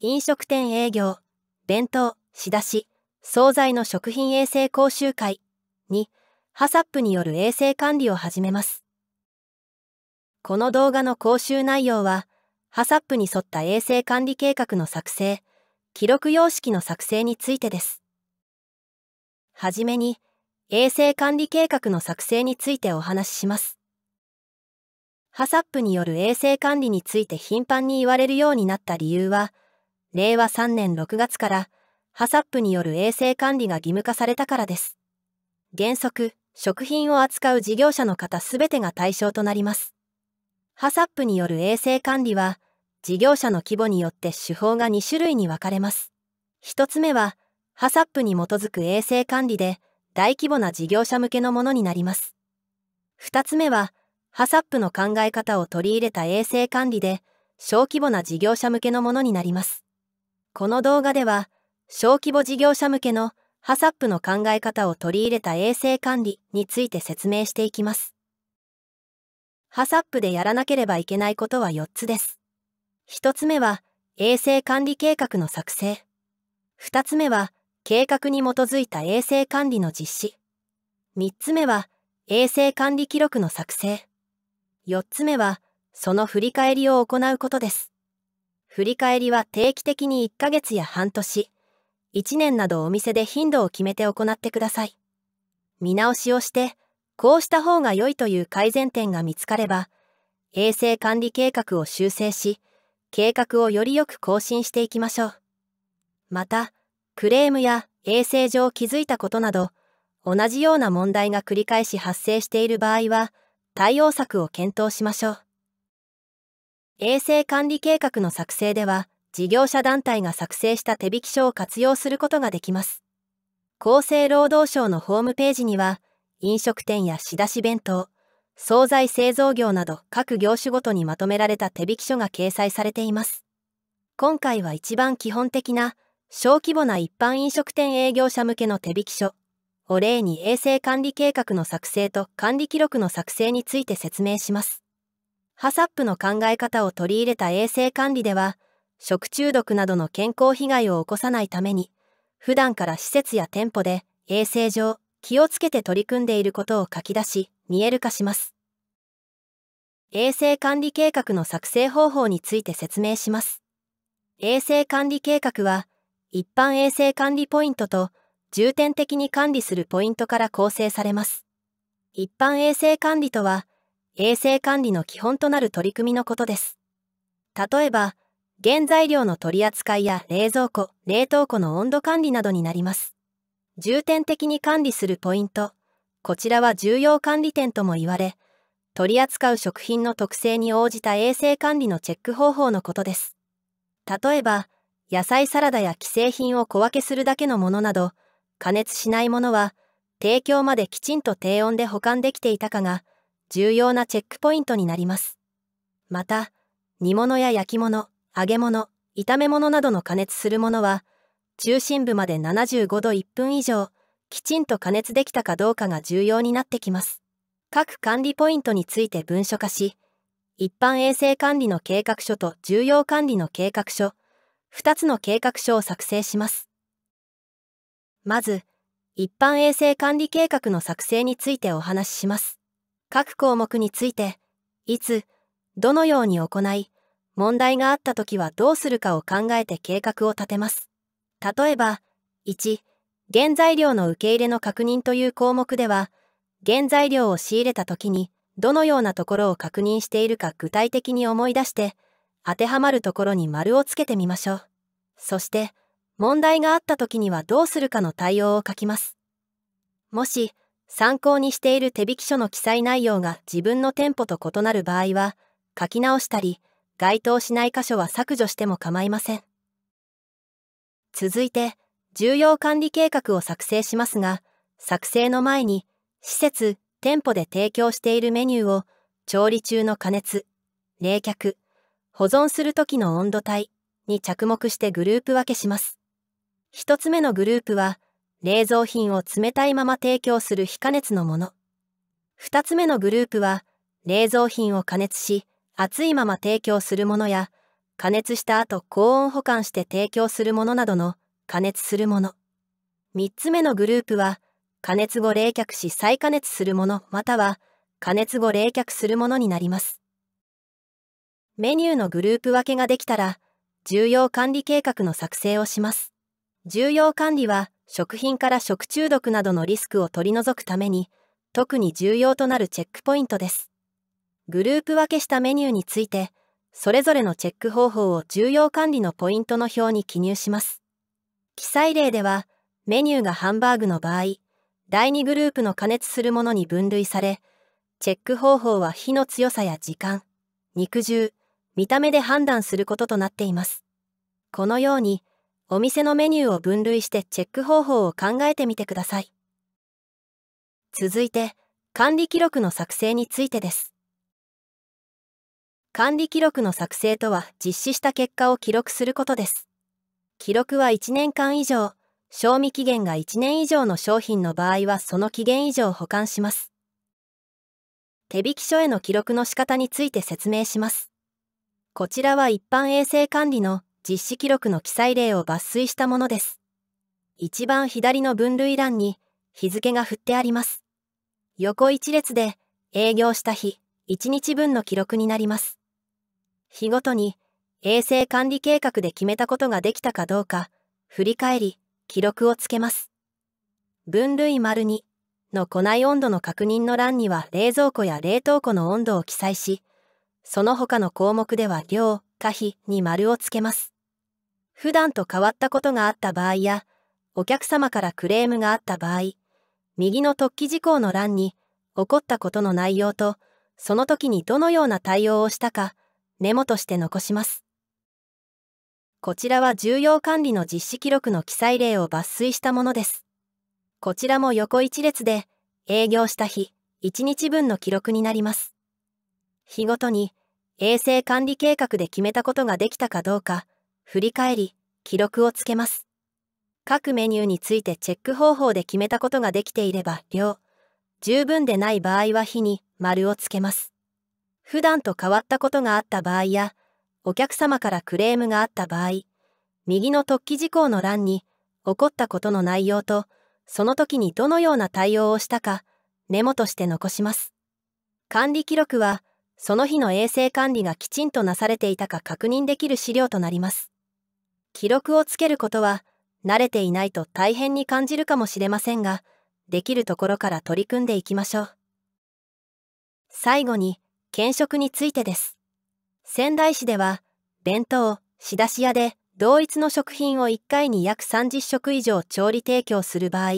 飲食店営業、弁当、仕出し、惣菜の食品衛生講習会に、ハサップによる衛生管理を始めます。この動画の講習内容は、ハサップに沿った衛生管理計画の作成、記録様式の作成についてです。はじめに、衛生管理計画の作成についてお話しします。ハサップによる衛生管理について頻繁に言われるようになった理由は、令和3年6月から、ハサップによる衛生管理が義務化されたからです。原則、食品を扱う事業者の方すべてが対象となります。ハサップによる衛生管理は、事業者の規模によって手法が2種類に分かれます。1つ目は、ハサップに基づく衛生管理で、大規模な事業者向けのものになります。2つ目は、ハサップの考え方を取り入れた衛生管理で、小規模な事業者向けのものになります。この動画では、小規模事業者向けの HACCP の考え方を取り入れた衛生管理について説明していきます。HACCP でやらなければいけないことは4つです。1つ目は、衛生管理計画の作成。2つ目は、計画に基づいた衛生管理の実施。3つ目は、衛生管理記録の作成。4つ目は、その振り返りを行うことです。振り返りは定期的に1ヶ月や半年、1年などお店で頻度を決めて行ってください。見直しをして、こうした方が良いという改善点が見つかれば、衛生管理計画を修正し、計画をよりよく更新していきましょう。また、クレームや衛生上気づいたことなど、同じような問題が繰り返し発生している場合は、対応策を検討しましょう。衛生管理計画の作成では、事業者団体が作成した手引き書を活用することができます。厚生労働省のホームページには、飲食店や仕出し弁当、惣菜製造業など各業種ごとにまとめられた手引き書が掲載されています。今回は一番基本的な、小規模な一般飲食店営業者向けの手引き書、を例に衛生管理計画の作成と管理記録の作成について説明します。ハサップの考え方を取り入れた衛生管理では、食中毒などの健康被害を起こさないために、普段から施設や店舗で衛生上気をつけて取り組んでいることを書き出し、見える化します。衛生管理計画の作成方法について説明します。衛生管理計画は、一般衛生管理ポイントと重点的に管理するポイントから構成されます。一般衛生管理とは、衛生管理の基本となる取り組みのことです。例えば、原材料の取り扱いや冷蔵庫、冷凍庫の温度管理などになります。重点的に管理するポイント、こちらは重要管理点とも言われ、取り扱う食品の特性に応じた衛生管理のチェック方法のことです。例えば、野菜サラダや既製品を小分けするだけのものなど、加熱しないものは、提供まできちんと低温で保管できていたかが、重要なチェックポイントになります。また、煮物や焼き物、揚げ物、炒め物などの加熱するものは、中心部まで75度1分以上、きちんと加熱できたかどうかが重要になってきます。各管理ポイントについて文書化し、一般衛生管理の計画書と重要管理の計画書、2つの計画書を作成します。まず、一般衛生管理計画の作成についてお話しします。各項目について、いつ、どのように行い、問題があった時はどうするかを考えて計画を立てます。例えば、1、原材料の受け入れの確認という項目では、原材料を仕入れた時に、どのようなところを確認しているか具体的に思い出して、当てはまるところに丸をつけてみましょう。そして、問題があった時にはどうするかの対応を書きます。もし、参考にしている手引書の記載内容が自分の店舗と異なる場合は、書き直したり、該当しない箇所は削除しても構いません。続いて、重要管理計画を作成しますが、作成の前に、施設、店舗で提供しているメニューを、調理中の加熱、冷却、保存する時の温度帯に着目してグループ分けします。一つ目のグループは、冷蔵品を冷たいまま提供する非加熱のもの。二つ目のグループは、冷蔵品を加熱し、熱いまま提供するものや、加熱した後高温保管して提供するものなどの加熱するもの。三つ目のグループは、加熱後冷却し再加熱するものまたは、加熱後冷却するものになります。メニューのグループ分けができたら、重要管理計画の作成をします。重要管理は、食品から食中毒などのリスクを取り除くために、特に重要となるチェックポイントです。グループ分けしたメニューについて、それぞれのチェック方法を重要管理のポイントの表に記入します。記載例では、メニューがハンバーグの場合、第2グループの加熱するものに分類され、チェック方法は火の強さや時間、肉汁、見た目で判断することとなっています。このように、お店のメニューを分類してチェック方法を考えてみてください。続いて、管理記録の作成についてです。管理記録の作成とは実施した結果を記録することです。記録は1年間以上、賞味期限が1年以上の商品の場合はその期限以上保管します。手引書への記録の仕方について説明します。こちらは一般衛生管理の実施記録の記載例を抜粋したものです。一番左の分類欄に日付が振ってあります。横一列で営業した日1日分の記録になります。日ごとに衛生管理計画で決めたことができたかどうか振り返り記録をつけます。分類丸2の庫内温度の確認の欄には冷蔵庫や冷凍庫の温度を記載し、その他の項目では量、可否に丸をつけます。普段と変わったことがあった場合や、お客様からクレームがあった場合、右の特記事項の欄に、起こったことの内容と、その時にどのような対応をしたか、メモとして残します。こちらは重要管理の実施記録の記載例を抜粋したものです。こちらも横一列で、営業した日、1日分の記録になります。日ごとに、衛生管理計画で決めたことができたかどうか、振り返り、記録をつけます。各メニューについてチェック方法で決めたことができていれば量、十分でない場合は日に丸をつけます。普段と変わったことがあった場合や、お客様からクレームがあった場合、右の突起事項の欄に、起こったことの内容と、その時にどのような対応をしたか、メモとして残します。管理記録は、その日の衛生管理がきちんとなされていたか確認できる資料となります。記録をつけることは慣れていないと大変に感じるかもしれませんができるところから取り組んでいきましょう最後に兼職についてです仙台市では弁当仕出し屋で同一の食品を1回に約30食以上調理提供する場合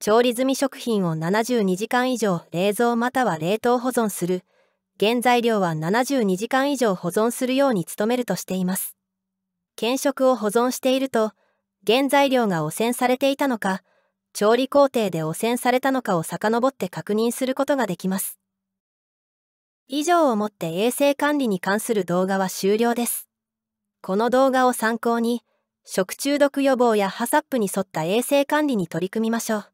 調理済み食品を72時間以上冷蔵または冷凍保存する原材料は72時間以上保存するように努めるとしています検食を保存していると原材料が汚染されていたのか調理工程で汚染されたのかを遡って確認することができます以上をもって衛生管理に関する動画は終了ですこの動画を参考に食中毒予防やハサップに沿った衛生管理に取り組みましょう